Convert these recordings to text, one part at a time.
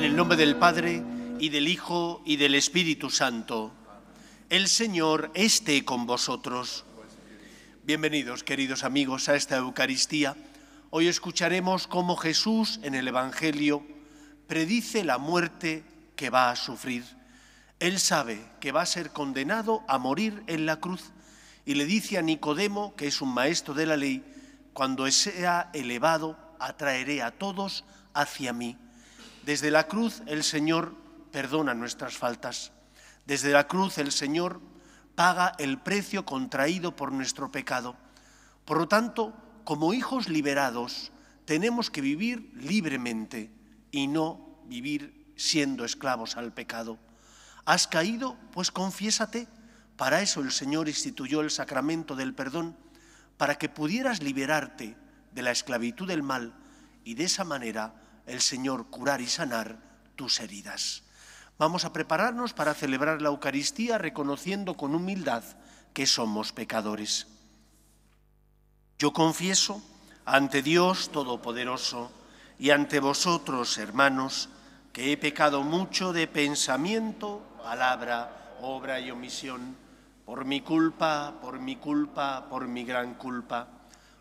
En el nombre del Padre, y del Hijo, y del Espíritu Santo. El Señor esté con vosotros. Bienvenidos, queridos amigos, a esta Eucaristía. Hoy escucharemos cómo Jesús en el Evangelio predice la muerte que va a sufrir. Él sabe que va a ser condenado a morir en la cruz y le dice a Nicodemo, que es un maestro de la ley, cuando sea elevado, atraeré a todos hacia mí. Desde la cruz el Señor perdona nuestras faltas. Desde la cruz el Señor paga el precio contraído por nuestro pecado. Por lo tanto, como hijos liberados, tenemos que vivir libremente y no vivir siendo esclavos al pecado. ¿Has caído? Pues confiésate. Para eso el Señor instituyó el sacramento del perdón, para que pudieras liberarte de la esclavitud del mal y de esa manera el Señor curar y sanar tus heridas. Vamos a prepararnos para celebrar la Eucaristía reconociendo con humildad que somos pecadores. Yo confieso ante Dios Todopoderoso y ante vosotros, hermanos, que he pecado mucho de pensamiento, palabra, obra y omisión, por mi culpa, por mi culpa, por mi gran culpa.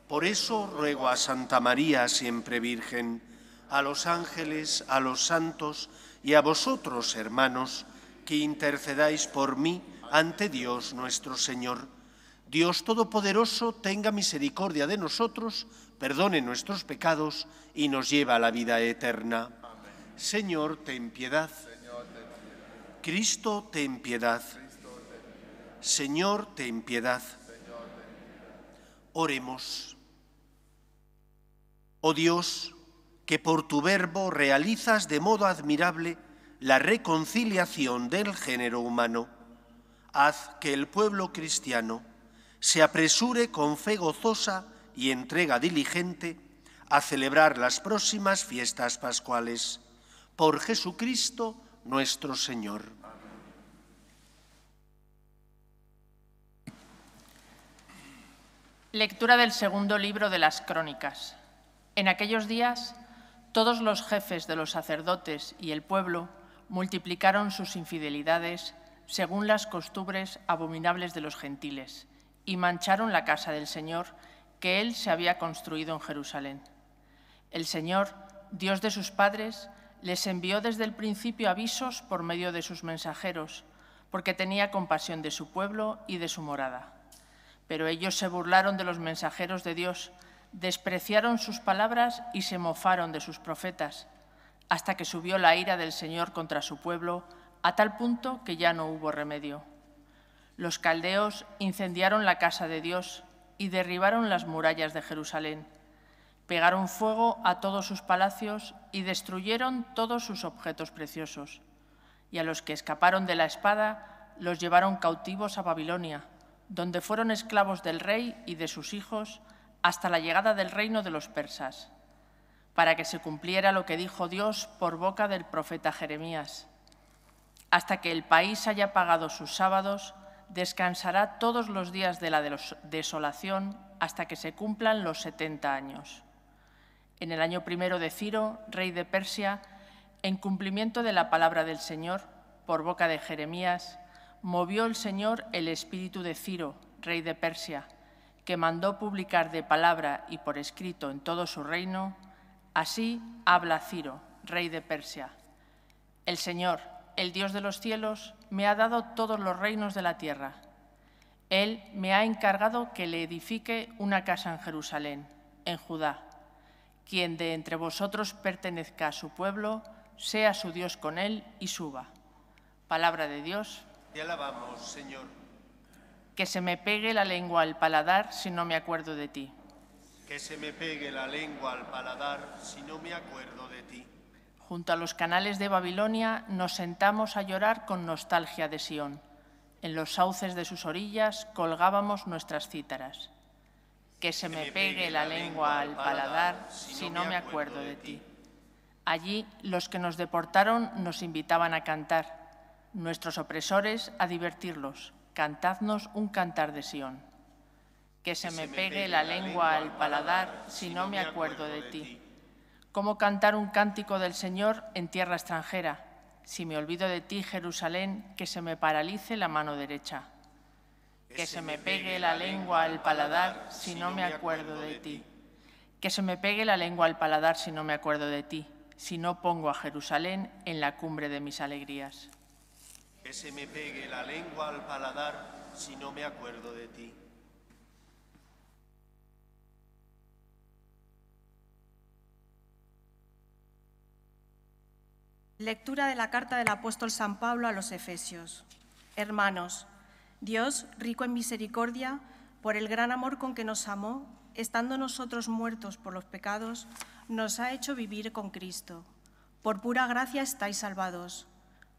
Por eso ruego a Santa María, siempre Virgen, a los ángeles, a los santos y a vosotros, hermanos, que intercedáis por mí ante Dios nuestro Señor. Dios Todopoderoso tenga misericordia de nosotros, perdone nuestros pecados y nos lleva a la vida eterna. Señor, ten piedad. Cristo, ten piedad. ten piedad. Señor, ten piedad. Oremos. Oh Dios, que por tu verbo realizas de modo admirable la reconciliación del género humano. Haz que el pueblo cristiano se apresure con fe gozosa y entrega diligente a celebrar las próximas fiestas pascuales. Por Jesucristo nuestro Señor. Lectura del segundo libro de las Crónicas. En aquellos días todos los jefes de los sacerdotes y el pueblo multiplicaron sus infidelidades según las costumbres abominables de los gentiles y mancharon la casa del Señor que él se había construido en Jerusalén. El Señor, Dios de sus padres, les envió desde el principio avisos por medio de sus mensajeros, porque tenía compasión de su pueblo y de su morada. Pero ellos se burlaron de los mensajeros de Dios, despreciaron sus palabras y se mofaron de sus profetas, hasta que subió la ira del Señor contra su pueblo, a tal punto que ya no hubo remedio. Los caldeos incendiaron la casa de Dios y derribaron las murallas de Jerusalén. Pegaron fuego a todos sus palacios y destruyeron todos sus objetos preciosos. Y a los que escaparon de la espada los llevaron cautivos a Babilonia, donde fueron esclavos del rey y de sus hijos, hasta la llegada del reino de los persas, para que se cumpliera lo que dijo Dios por boca del profeta Jeremías. Hasta que el país haya pagado sus sábados, descansará todos los días de la desolación hasta que se cumplan los setenta años. En el año primero de Ciro, rey de Persia, en cumplimiento de la palabra del Señor, por boca de Jeremías, movió el Señor el espíritu de Ciro, rey de Persia, que mandó publicar de palabra y por escrito en todo su reino, así habla Ciro, rey de Persia. El Señor, el Dios de los cielos, me ha dado todos los reinos de la tierra. Él me ha encargado que le edifique una casa en Jerusalén, en Judá. Quien de entre vosotros pertenezca a su pueblo, sea su Dios con él y suba. Palabra de Dios. Te alabamos, Señor. Que se me pegue la lengua al paladar si no me acuerdo de ti. Que se me pegue la lengua al paladar si no me acuerdo de ti. Junto a los canales de Babilonia nos sentamos a llorar con nostalgia de Sión. En los sauces de sus orillas colgábamos nuestras cítaras. Que se me pegue la lengua al paladar si no me acuerdo de ti. Allí los que nos deportaron nos invitaban a cantar, nuestros opresores a divertirlos cantadnos un cantar de Sión. Que se me pegue la lengua al paladar si no me acuerdo de ti. ¿Cómo cantar un cántico del Señor en tierra extranjera? Si me olvido de ti, Jerusalén, que se me paralice la mano derecha. Que se me pegue la lengua al paladar si no me acuerdo de ti. Que se me pegue la lengua al paladar si no me acuerdo de ti, si no pongo a Jerusalén en la cumbre de mis alegrías que se me pegue la lengua al paladar si no me acuerdo de ti. Lectura de la carta del apóstol San Pablo a los Efesios. Hermanos, Dios, rico en misericordia, por el gran amor con que nos amó, estando nosotros muertos por los pecados, nos ha hecho vivir con Cristo. Por pura gracia estáis salvados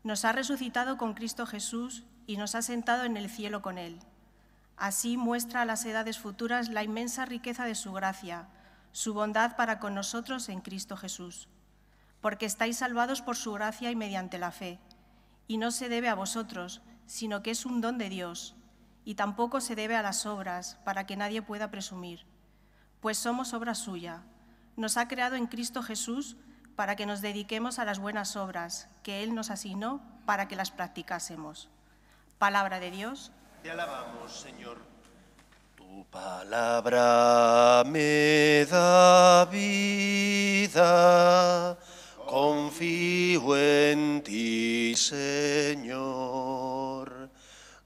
nos ha resucitado con Cristo Jesús y nos ha sentado en el cielo con Él. Así muestra a las edades futuras la inmensa riqueza de su gracia, su bondad para con nosotros en Cristo Jesús. Porque estáis salvados por su gracia y mediante la fe. Y no se debe a vosotros, sino que es un don de Dios, y tampoco se debe a las obras, para que nadie pueda presumir. Pues somos obra suya. Nos ha creado en Cristo Jesús para que nos dediquemos a las buenas obras que Él nos asignó para que las practicásemos. Palabra de Dios. Te alabamos, Señor. Tu palabra me da vida, confío en ti, Señor.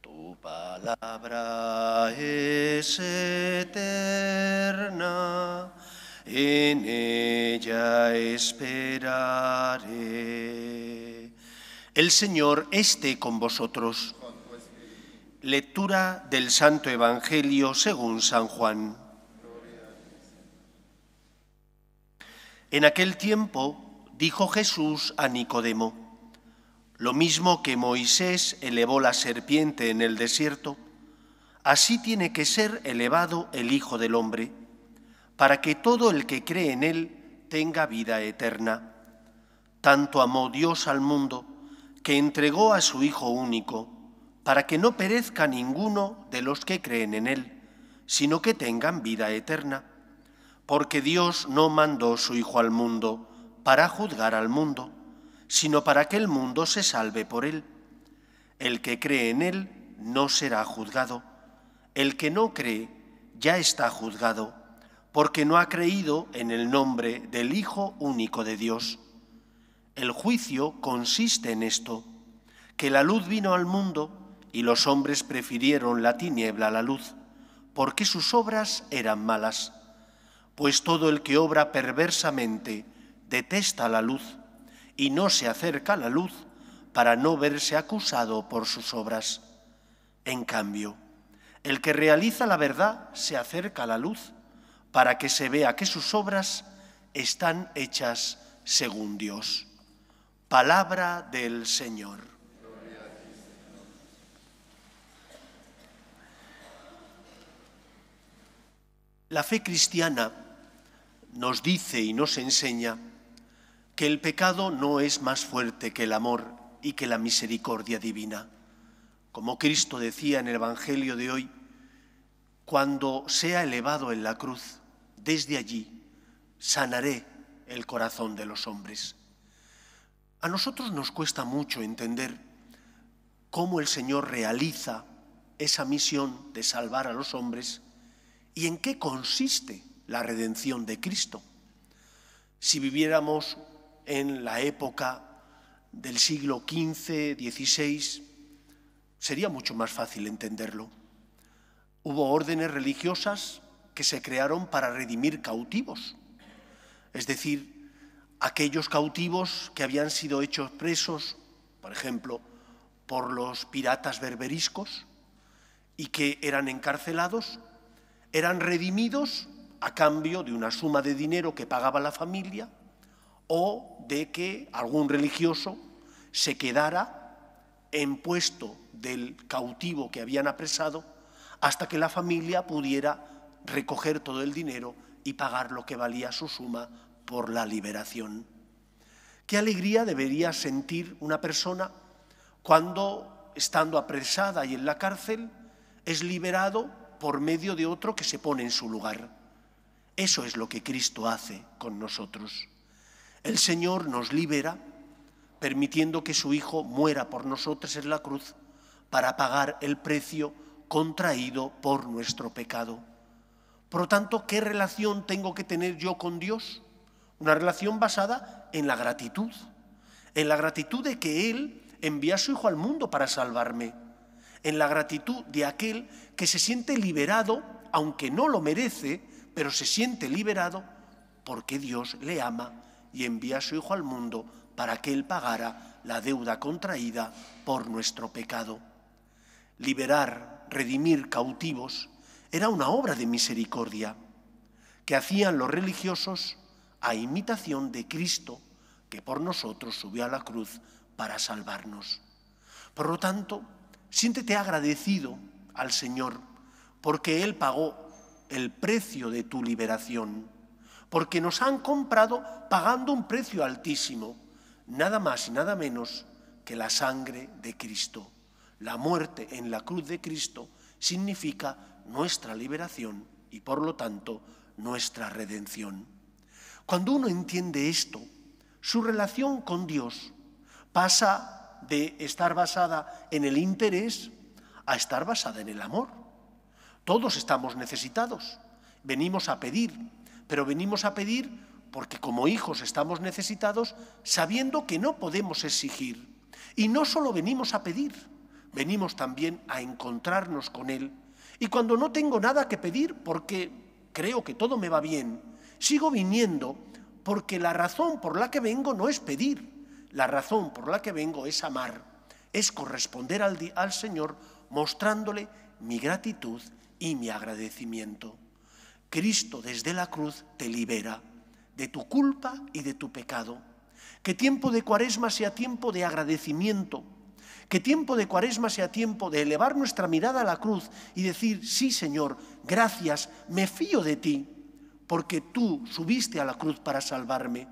Tu palabra es eterna en ella esperaré. El Señor esté con vosotros. Lectura del Santo Evangelio según San Juan. En aquel tiempo dijo Jesús a Nicodemo, lo mismo que Moisés elevó la serpiente en el desierto, así tiene que ser elevado el Hijo del Hombre para que todo el que cree en Él tenga vida eterna. Tanto amó Dios al mundo, que entregó a su Hijo único, para que no perezca ninguno de los que creen en Él, sino que tengan vida eterna. Porque Dios no mandó su Hijo al mundo para juzgar al mundo, sino para que el mundo se salve por Él. El que cree en Él no será juzgado. El que no cree ya está juzgado porque no ha creído en el nombre del Hijo único de Dios. El juicio consiste en esto, que la luz vino al mundo y los hombres prefirieron la tiniebla a la luz, porque sus obras eran malas, pues todo el que obra perversamente detesta la luz y no se acerca a la luz para no verse acusado por sus obras. En cambio, el que realiza la verdad se acerca a la luz para que se vea que sus obras están hechas según Dios. Palabra del Señor. La fe cristiana nos dice y nos enseña que el pecado no es más fuerte que el amor y que la misericordia divina. Como Cristo decía en el Evangelio de hoy, cuando sea elevado en la cruz, desde allí sanaré el corazón de los hombres. A nosotros nos cuesta mucho entender cómo el Señor realiza esa misión de salvar a los hombres y en qué consiste la redención de Cristo. Si viviéramos en la época del siglo XV, XVI, sería mucho más fácil entenderlo. Hubo órdenes religiosas que se crearon para redimir cautivos, es decir, aquellos cautivos que habían sido hechos presos, por ejemplo, por los piratas berberiscos y que eran encarcelados, eran redimidos a cambio de una suma de dinero que pagaba la familia o de que algún religioso se quedara en puesto del cautivo que habían apresado hasta que la familia pudiera recoger todo el dinero y pagar lo que valía su suma por la liberación. ¿Qué alegría debería sentir una persona cuando, estando apresada y en la cárcel, es liberado por medio de otro que se pone en su lugar? Eso es lo que Cristo hace con nosotros. El Señor nos libera permitiendo que su Hijo muera por nosotros en la cruz para pagar el precio contraído por nuestro pecado. Por lo tanto, ¿qué relación tengo que tener yo con Dios? Una relación basada en la gratitud, en la gratitud de que Él envía a su Hijo al mundo para salvarme, en la gratitud de aquel que se siente liberado, aunque no lo merece, pero se siente liberado porque Dios le ama y envía a su Hijo al mundo para que Él pagara la deuda contraída por nuestro pecado. Liberar, redimir cautivos era una obra de misericordia que hacían los religiosos a imitación de Cristo, que por nosotros subió a la cruz para salvarnos. Por lo tanto, siéntete agradecido al Señor, porque Él pagó el precio de tu liberación, porque nos han comprado pagando un precio altísimo, nada más y nada menos que la sangre de Cristo. La muerte en la cruz de Cristo significa nuestra liberación y por lo tanto nuestra redención. Cuando uno entiende esto, su relación con Dios pasa de estar basada en el interés a estar basada en el amor. Todos estamos necesitados, venimos a pedir, pero venimos a pedir porque como hijos estamos necesitados sabiendo que no podemos exigir. Y no solo venimos a pedir, venimos también a encontrarnos con Él y cuando no tengo nada que pedir porque creo que todo me va bien, sigo viniendo porque la razón por la que vengo no es pedir, la razón por la que vengo es amar, es corresponder al, al Señor mostrándole mi gratitud y mi agradecimiento. Cristo desde la cruz te libera de tu culpa y de tu pecado. Que tiempo de cuaresma sea tiempo de agradecimiento, que tiempo de cuaresma sea tiempo de elevar nuestra mirada a la cruz y decir, sí Señor, gracias, me fío de ti, porque tú subiste a la cruz para salvarme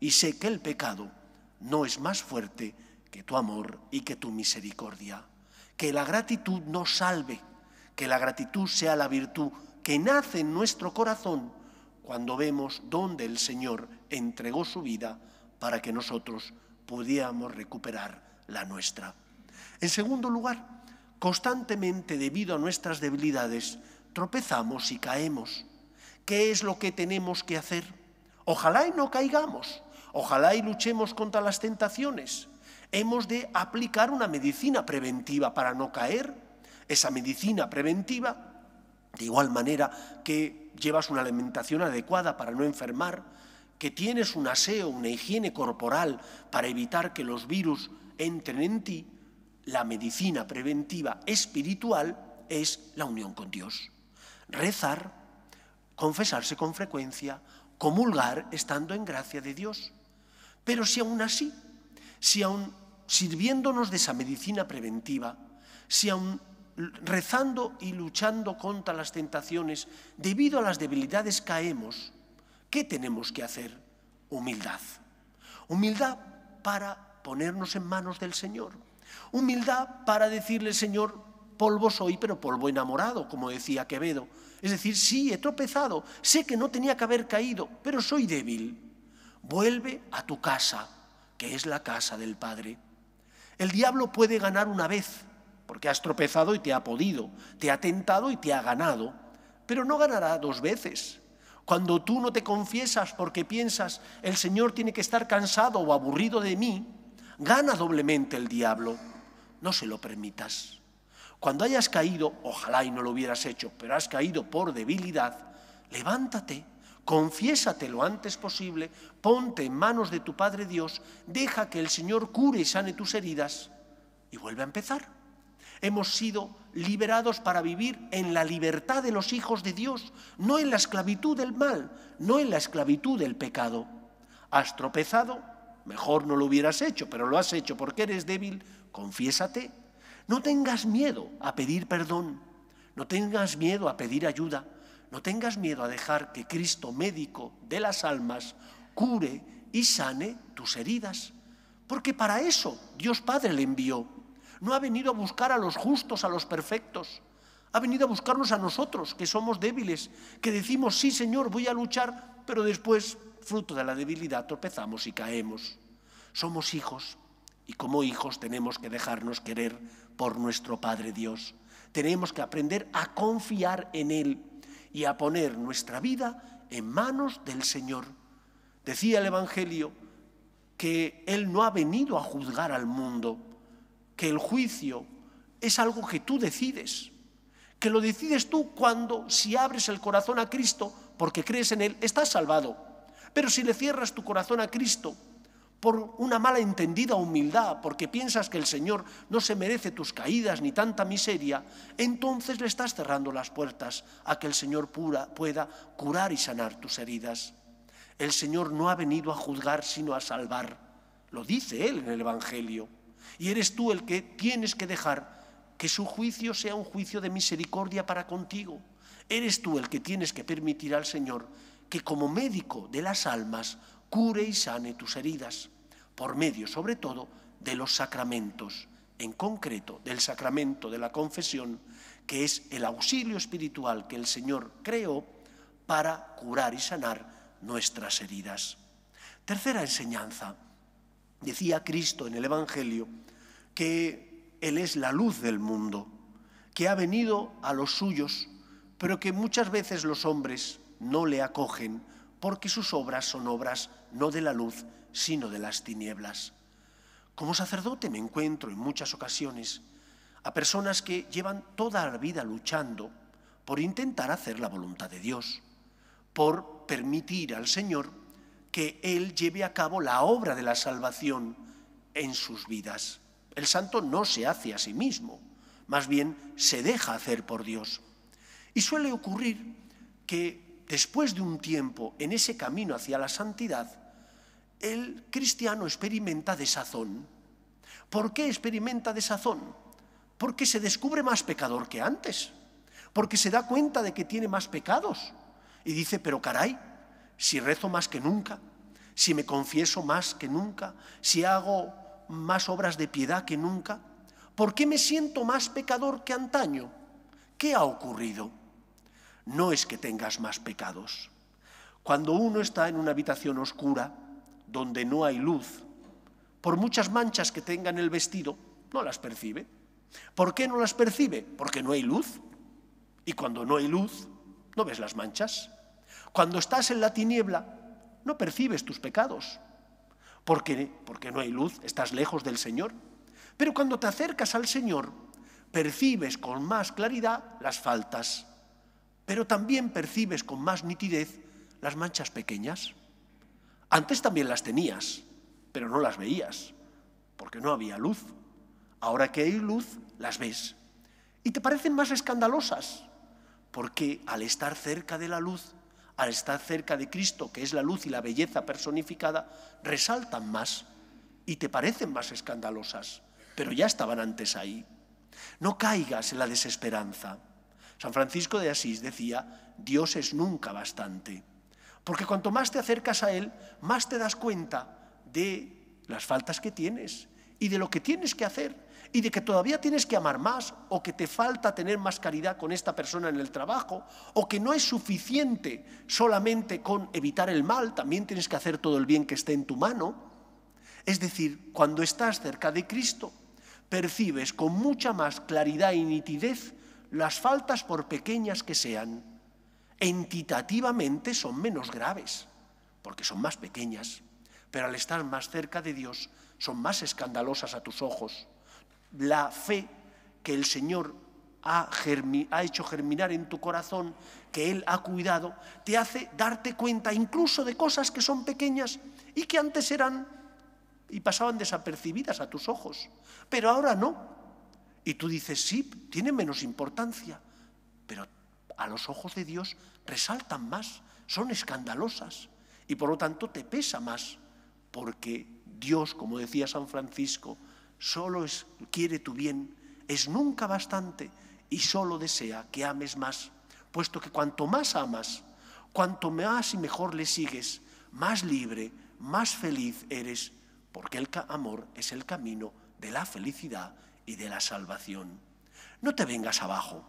y sé que el pecado no es más fuerte que tu amor y que tu misericordia. Que la gratitud nos salve, que la gratitud sea la virtud que nace en nuestro corazón cuando vemos dónde el Señor entregó su vida para que nosotros pudiéramos recuperar la nuestra. En segundo lugar, constantemente debido a nuestras debilidades tropezamos y caemos. ¿Qué es lo que tenemos que hacer? Ojalá y no caigamos, ojalá y luchemos contra las tentaciones. Hemos de aplicar una medicina preventiva para no caer. Esa medicina preventiva, de igual manera que llevas una alimentación adecuada para no enfermar, que tienes un aseo, una higiene corporal para evitar que los virus entren en ti, la medicina preventiva espiritual es la unión con Dios. Rezar, confesarse con frecuencia, comulgar estando en gracia de Dios. Pero si aún así, si aún sirviéndonos de esa medicina preventiva, si aún rezando y luchando contra las tentaciones, debido a las debilidades caemos, ¿qué tenemos que hacer? Humildad. Humildad para ponernos en manos del Señor Humildad para decirle, Señor, polvo soy, pero polvo enamorado, como decía Quevedo. Es decir, sí, he tropezado, sé que no tenía que haber caído, pero soy débil. Vuelve a tu casa, que es la casa del Padre. El diablo puede ganar una vez, porque has tropezado y te ha podido, te ha tentado y te ha ganado, pero no ganará dos veces. Cuando tú no te confiesas porque piensas, el Señor tiene que estar cansado o aburrido de mí, gana doblemente el diablo. No se lo permitas. Cuando hayas caído, ojalá y no lo hubieras hecho, pero has caído por debilidad, levántate, confiésate lo antes posible, ponte en manos de tu Padre Dios, deja que el Señor cure y sane tus heridas y vuelve a empezar. Hemos sido liberados para vivir en la libertad de los hijos de Dios, no en la esclavitud del mal, no en la esclavitud del pecado. Has tropezado, mejor no lo hubieras hecho, pero lo has hecho porque eres débil, confiésate. No tengas miedo a pedir perdón, no tengas miedo a pedir ayuda, no tengas miedo a dejar que Cristo médico de las almas cure y sane tus heridas, porque para eso Dios Padre le envió. No ha venido a buscar a los justos, a los perfectos. Ha venido a buscarnos a nosotros, que somos débiles, que decimos, sí Señor, voy a luchar, pero después fruto de la debilidad tropezamos y caemos. Somos hijos y como hijos tenemos que dejarnos querer por nuestro Padre Dios. Tenemos que aprender a confiar en Él y a poner nuestra vida en manos del Señor. Decía el Evangelio que Él no ha venido a juzgar al mundo, que el juicio es algo que tú decides, que lo decides tú cuando, si abres el corazón a Cristo, porque crees en Él, estás salvado. Pero si le cierras tu corazón a Cristo por una mala entendida humildad, porque piensas que el Señor no se merece tus caídas ni tanta miseria, entonces le estás cerrando las puertas a que el Señor pura, pueda curar y sanar tus heridas. El Señor no ha venido a juzgar, sino a salvar. Lo dice Él en el Evangelio. Y eres tú el que tienes que dejar que su juicio sea un juicio de misericordia para contigo. Eres tú el que tienes que permitir al Señor que como médico de las almas cure y sane tus heridas, por medio sobre todo de los sacramentos, en concreto del sacramento de la confesión, que es el auxilio espiritual que el Señor creó para curar y sanar nuestras heridas. Tercera enseñanza. Decía Cristo en el Evangelio que Él es la luz del mundo, que ha venido a los suyos, pero que muchas veces los hombres no le acogen, porque sus obras son obras no de la luz, sino de las tinieblas. Como sacerdote me encuentro en muchas ocasiones a personas que llevan toda la vida luchando por intentar hacer la voluntad de Dios, por permitir al Señor que Él lleve a cabo la obra de la salvación en sus vidas. El santo no se hace a sí mismo, más bien se deja hacer por Dios. Y suele ocurrir que después de un tiempo en ese camino hacia la santidad, el cristiano experimenta desazón. ¿Por qué experimenta desazón? Porque se descubre más pecador que antes, porque se da cuenta de que tiene más pecados y dice, pero caray, si rezo más que nunca, si me confieso más que nunca, si hago más obras de piedad que nunca, ¿por qué me siento más pecador que antaño? ¿Qué ha ocurrido? no es que tengas más pecados. Cuando uno está en una habitación oscura, donde no hay luz, por muchas manchas que tenga en el vestido, no las percibe. ¿Por qué no las percibe? Porque no hay luz. Y cuando no hay luz, no ves las manchas. Cuando estás en la tiniebla, no percibes tus pecados. ¿Por qué? Porque no hay luz, estás lejos del Señor. Pero cuando te acercas al Señor, percibes con más claridad las faltas pero también percibes con más nitidez las manchas pequeñas. Antes también las tenías, pero no las veías, porque no había luz. Ahora que hay luz, las ves. Y te parecen más escandalosas, porque al estar cerca de la luz, al estar cerca de Cristo, que es la luz y la belleza personificada, resaltan más y te parecen más escandalosas, pero ya estaban antes ahí. No caigas en la desesperanza. San Francisco de Asís decía, Dios es nunca bastante, porque cuanto más te acercas a Él, más te das cuenta de las faltas que tienes y de lo que tienes que hacer y de que todavía tienes que amar más o que te falta tener más caridad con esta persona en el trabajo o que no es suficiente solamente con evitar el mal, también tienes que hacer todo el bien que esté en tu mano. Es decir, cuando estás cerca de Cristo, percibes con mucha más claridad y nitidez las faltas, por pequeñas que sean, entitativamente son menos graves, porque son más pequeñas, pero al estar más cerca de Dios son más escandalosas a tus ojos. La fe que el Señor ha, hecho germinar en tu corazón, que Él ha cuidado, te hace darte cuenta incluso de cosas que son pequeñas y que antes eran y pasaban desapercibidas a tus ojos, pero ahora no, y tú dices, sí, tiene menos importancia, pero a los ojos de Dios resaltan más, son escandalosas y por lo tanto te pesa más, porque Dios, como decía San Francisco, solo quiere tu bien, es nunca bastante y solo desea que ames más, puesto que cuanto más amas, cuanto más y mejor le sigues, más libre, más feliz eres, porque el amor es el camino de la felicidad y de la salvación. No te vengas abajo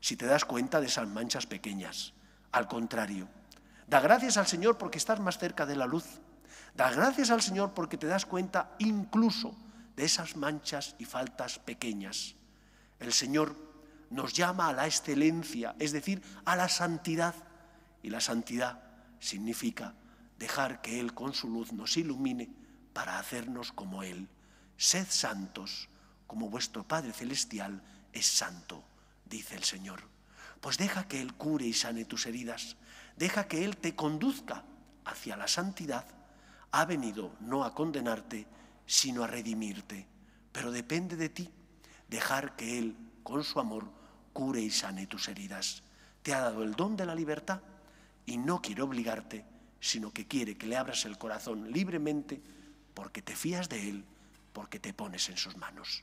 si te das cuenta de esas manchas pequeñas. Al contrario, da gracias al Señor porque estás más cerca de la luz. Da gracias al Señor porque te das cuenta incluso de esas manchas y faltas pequeñas. El Señor nos llama a la excelencia, es decir, a la santidad. Y la santidad significa dejar que Él con su luz nos ilumine para hacernos como Él. Sed santos como vuestro Padre Celestial es santo, dice el Señor. Pues deja que Él cure y sane tus heridas, deja que Él te conduzca hacia la santidad. Ha venido no a condenarte, sino a redimirte, pero depende de ti dejar que Él, con su amor, cure y sane tus heridas. Te ha dado el don de la libertad y no quiere obligarte, sino que quiere que le abras el corazón libremente porque te fías de Él, porque te pones en sus manos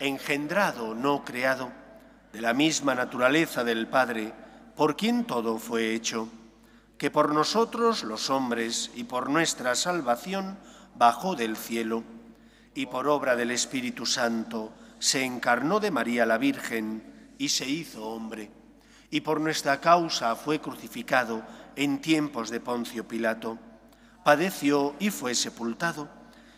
engendrado, no creado, de la misma naturaleza del Padre, por quien todo fue hecho, que por nosotros los hombres y por nuestra salvación bajó del cielo, y por obra del Espíritu Santo se encarnó de María la Virgen y se hizo hombre, y por nuestra causa fue crucificado en tiempos de Poncio Pilato, padeció y fue sepultado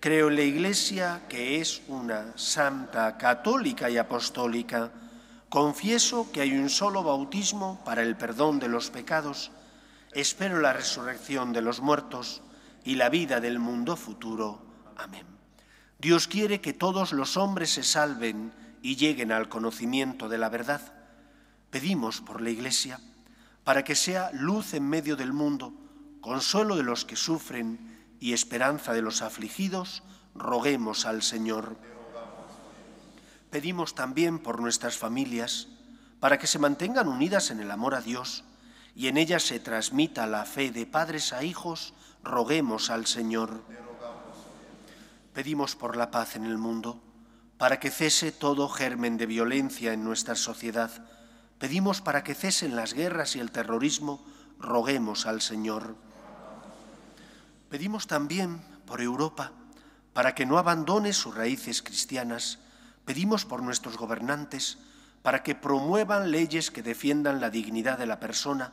Creo en la Iglesia, que es una santa, católica y apostólica. Confieso que hay un solo bautismo para el perdón de los pecados. Espero la resurrección de los muertos y la vida del mundo futuro. Amén. Dios quiere que todos los hombres se salven y lleguen al conocimiento de la verdad. Pedimos por la Iglesia para que sea luz en medio del mundo, consuelo de los que sufren, y esperanza de los afligidos, roguemos al Señor. Pedimos también por nuestras familias, para que se mantengan unidas en el amor a Dios y en ellas se transmita la fe de padres a hijos, roguemos al Señor. Pedimos por la paz en el mundo, para que cese todo germen de violencia en nuestra sociedad. Pedimos para que cesen las guerras y el terrorismo, roguemos al Señor. Pedimos también por Europa, para que no abandone sus raíces cristianas. Pedimos por nuestros gobernantes, para que promuevan leyes que defiendan la dignidad de la persona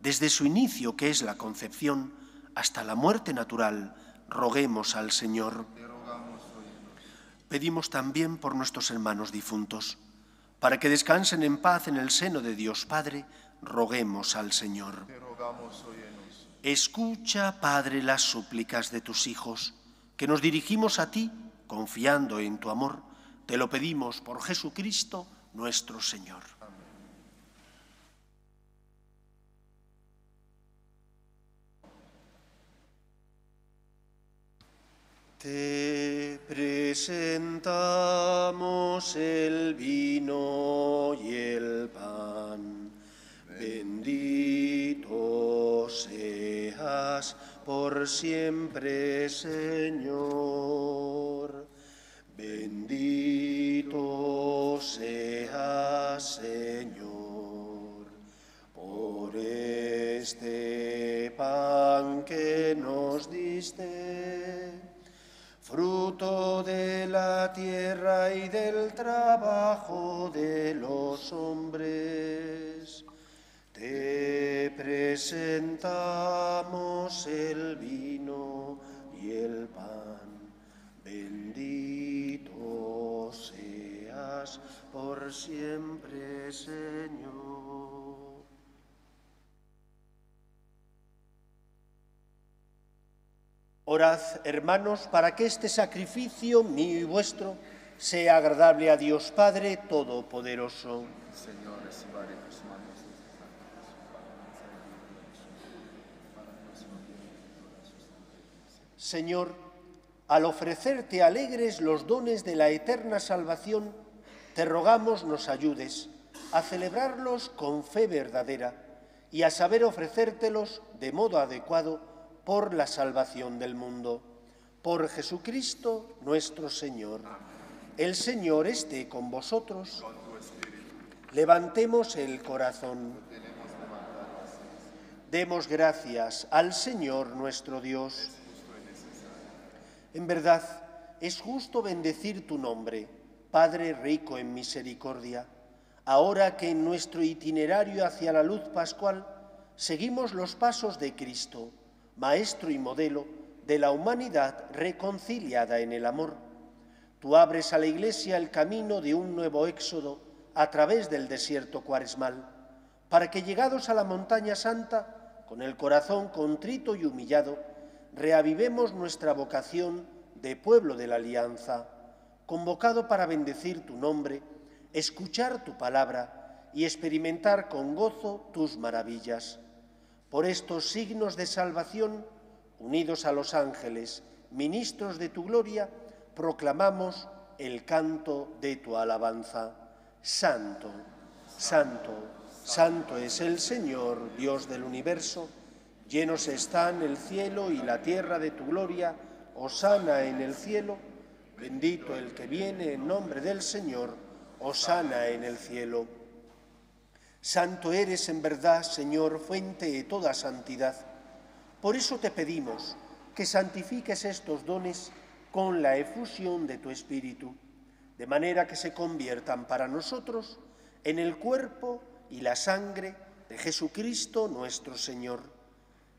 desde su inicio, que es la concepción, hasta la muerte natural. Roguemos al Señor. Pedimos también por nuestros hermanos difuntos, para que descansen en paz en el seno de Dios Padre. Roguemos al Señor. Escucha, Padre, las súplicas de tus hijos, que nos dirigimos a ti confiando en tu amor. Te lo pedimos por Jesucristo nuestro Señor. Te presentamos el vino y el pan. Bendito seas por siempre, Señor. Bendito seas, Señor, por este pan que nos diste, fruto de la tierra y del trabajo de los hombres te presentamos el vino y el pan, bendito seas por siempre, Señor. Orad, hermanos, para que este sacrificio mío y vuestro sea agradable a Dios Padre Todopoderoso. Señor, Señor, al ofrecerte alegres los dones de la eterna salvación, te rogamos nos ayudes a celebrarlos con fe verdadera y a saber ofrecértelos de modo adecuado por la salvación del mundo. Por Jesucristo nuestro Señor. El Señor esté con vosotros. Levantemos el corazón. Demos gracias al Señor nuestro Dios. En verdad, es justo bendecir tu nombre, Padre rico en misericordia, ahora que en nuestro itinerario hacia la luz pascual seguimos los pasos de Cristo, Maestro y modelo de la humanidad reconciliada en el amor. Tú abres a la Iglesia el camino de un nuevo éxodo a través del desierto cuaresmal, para que llegados a la montaña santa, con el corazón contrito y humillado, reavivemos nuestra vocación de pueblo de la alianza, convocado para bendecir tu nombre, escuchar tu palabra y experimentar con gozo tus maravillas. Por estos signos de salvación, unidos a los ángeles, ministros de tu gloria, proclamamos el canto de tu alabanza. Santo, santo, santo es el Señor, Dios del universo Llenos están el cielo y la tierra de tu gloria, Osana en el cielo, bendito el que viene en nombre del Señor, Osana en el cielo. Santo eres en verdad, Señor, fuente de toda santidad. Por eso te pedimos que santifiques estos dones con la efusión de tu Espíritu, de manera que se conviertan para nosotros en el cuerpo y la sangre de Jesucristo nuestro Señor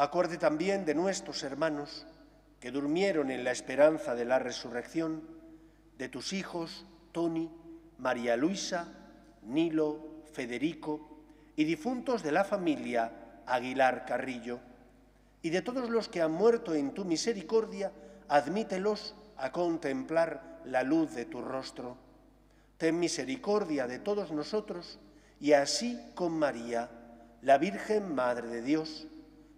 Acuerde también de nuestros hermanos que durmieron en la esperanza de la resurrección, de tus hijos, Tony, María Luisa, Nilo, Federico y difuntos de la familia Aguilar Carrillo, y de todos los que han muerto en tu misericordia, admítelos a contemplar la luz de tu rostro. Ten misericordia de todos nosotros, y así con María, la Virgen Madre de Dios,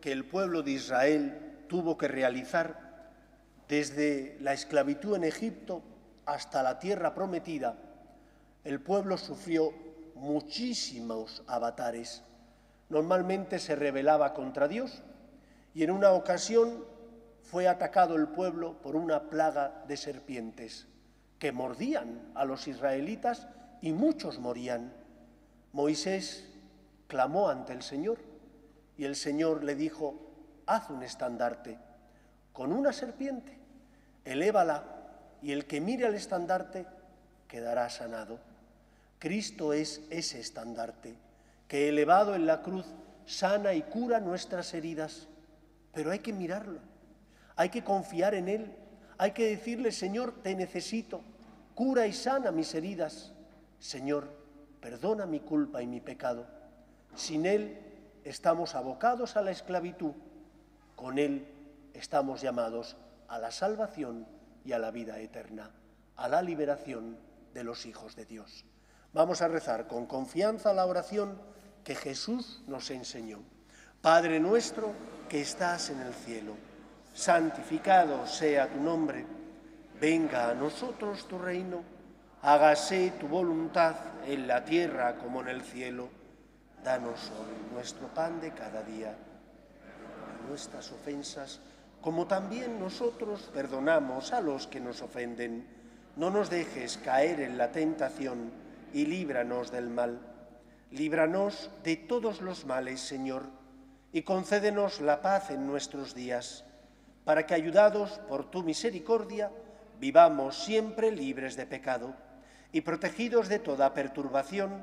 que el pueblo de Israel tuvo que realizar desde la esclavitud en Egipto hasta la tierra prometida, el pueblo sufrió muchísimos avatares. Normalmente se rebelaba contra Dios y en una ocasión fue atacado el pueblo por una plaga de serpientes que mordían a los israelitas y muchos morían. Moisés clamó ante el Señor y el Señor le dijo, haz un estandarte con una serpiente, elévala y el que mire al estandarte quedará sanado. Cristo es ese estandarte que elevado en la cruz sana y cura nuestras heridas, pero hay que mirarlo, hay que confiar en Él, hay que decirle, Señor, te necesito, cura y sana mis heridas, Señor, perdona mi culpa y mi pecado. Sin Él estamos abocados a la esclavitud, con Él estamos llamados a la salvación y a la vida eterna, a la liberación de los hijos de Dios. Vamos a rezar con confianza la oración que Jesús nos enseñó. Padre nuestro que estás en el cielo, santificado sea tu nombre, venga a nosotros tu reino, hágase tu voluntad en la tierra como en el cielo. Danos hoy nuestro pan de cada día, a nuestras ofensas, como también nosotros perdonamos a los que nos ofenden. No nos dejes caer en la tentación y líbranos del mal. Líbranos de todos los males, Señor, y concédenos la paz en nuestros días, para que, ayudados por tu misericordia, vivamos siempre libres de pecado y protegidos de toda perturbación,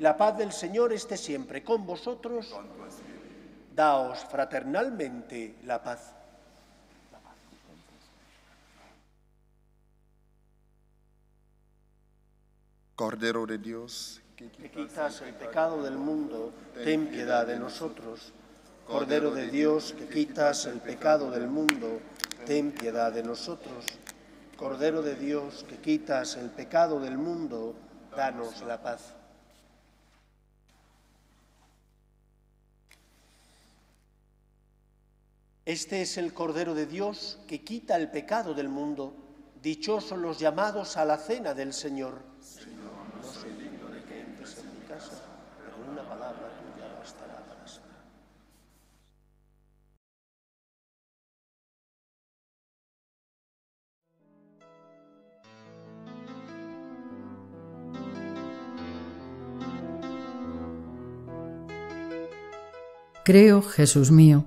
la paz del Señor esté siempre con vosotros. Daos fraternalmente la paz. Cordero de Dios, que quitas el pecado del mundo, ten piedad de nosotros. Cordero de Dios, que quitas el pecado del mundo, ten piedad de nosotros. Cordero de Dios, que quitas el pecado del mundo, danos la paz. Este es el Cordero de Dios que quita el pecado del mundo. Dichosos los llamados a la cena del Señor. Señor no soy digno de que entres en mi casa, pero una palabra tuya bastará para sanar. Creo, Jesús mío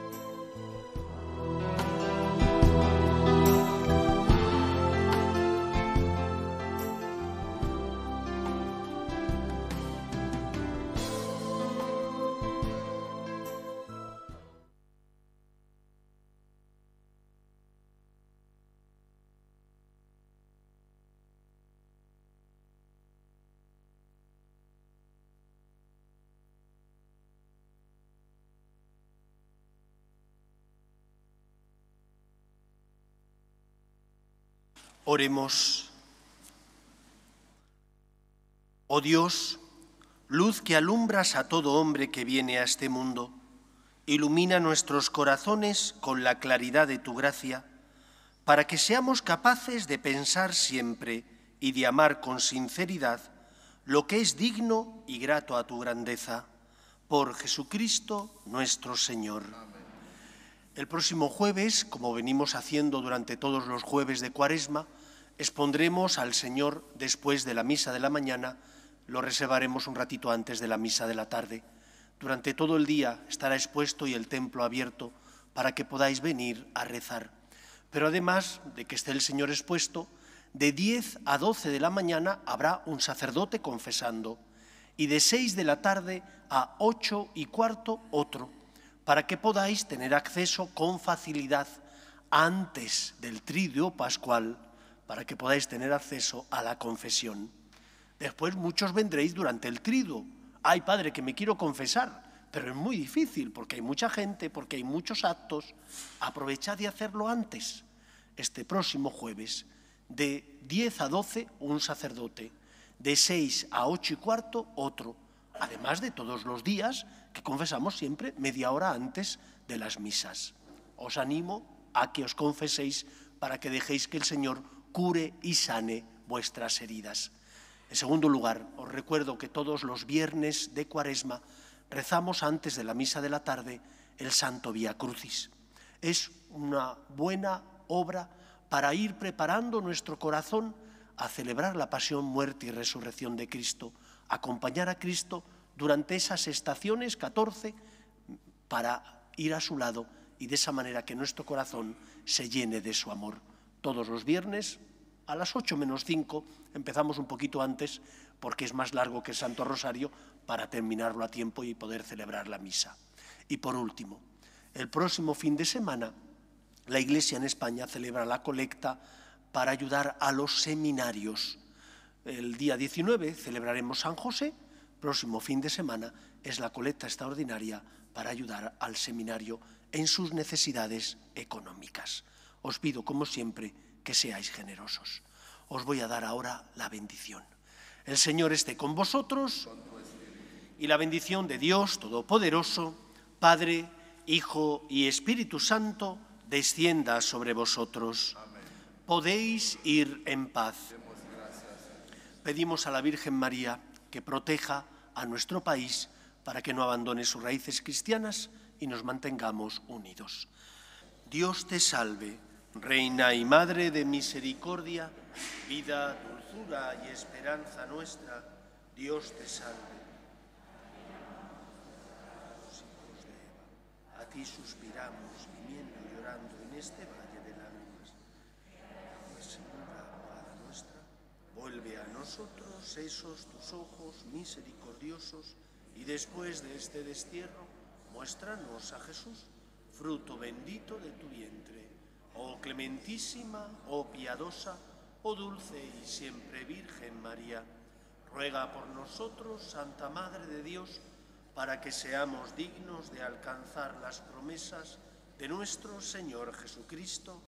Oremos. Oh Dios, luz que alumbras a todo hombre que viene a este mundo, ilumina nuestros corazones con la claridad de tu gracia, para que seamos capaces de pensar siempre y de amar con sinceridad lo que es digno y grato a tu grandeza. Por Jesucristo nuestro Señor. El próximo jueves, como venimos haciendo durante todos los jueves de Cuaresma, expondremos al Señor después de la misa de la mañana, lo reservaremos un ratito antes de la misa de la tarde. Durante todo el día estará expuesto y el templo abierto para que podáis venir a rezar. Pero además de que esté el Señor expuesto, de 10 a 12 de la mañana habrá un sacerdote confesando y de 6 de la tarde a 8 y cuarto otro, para que podáis tener acceso con facilidad antes del triduo pascual para que podáis tener acceso a la confesión. Después muchos vendréis durante el trido. Ay, Padre, que me quiero confesar, pero es muy difícil porque hay mucha gente, porque hay muchos actos. Aprovechad de hacerlo antes. Este próximo jueves, de 10 a 12, un sacerdote, de 6 a 8 y cuarto, otro, además de todos los días que confesamos siempre media hora antes de las misas. Os animo a que os confeséis para que dejéis que el Señor cure y sane vuestras heridas. En segundo lugar, os recuerdo que todos los viernes de Cuaresma rezamos antes de la misa de la tarde el Santo Vía Crucis. Es una buena obra para ir preparando nuestro corazón a celebrar la pasión, muerte y resurrección de Cristo, acompañar a Cristo durante esas estaciones 14 para ir a su lado y de esa manera que nuestro corazón se llene de su amor todos los viernes a las 8 menos 5. Empezamos un poquito antes porque es más largo que el Santo Rosario para terminarlo a tiempo y poder celebrar la misa. Y por último, el próximo fin de semana la Iglesia en España celebra la colecta para ayudar a los seminarios. El día 19 celebraremos San José, próximo fin de semana es la colecta extraordinaria para ayudar al seminario en sus necesidades económicas. Os pido, como siempre, que seáis generosos. Os voy a dar ahora la bendición. El Señor esté con vosotros y la bendición de Dios Todopoderoso, Padre, Hijo y Espíritu Santo, descienda sobre vosotros. Podéis ir en paz. Pedimos a la Virgen María que proteja a nuestro país para que no abandone sus raíces cristianas y nos mantengamos unidos. Dios te salve Reina y Madre de Misericordia, vida, dulzura y esperanza nuestra, Dios te salve. A ti suspiramos, viniendo y llorando en este valle de lágrimas. Pues, Señora, nuestra, vuelve a nosotros esos tus ojos misericordiosos y después de este destierro, muéstranos a Jesús, fruto bendito de tu vientre. Oh clementísima, oh piadosa, oh dulce y siempre Virgen María, ruega por nosotros, Santa Madre de Dios, para que seamos dignos de alcanzar las promesas de nuestro Señor Jesucristo.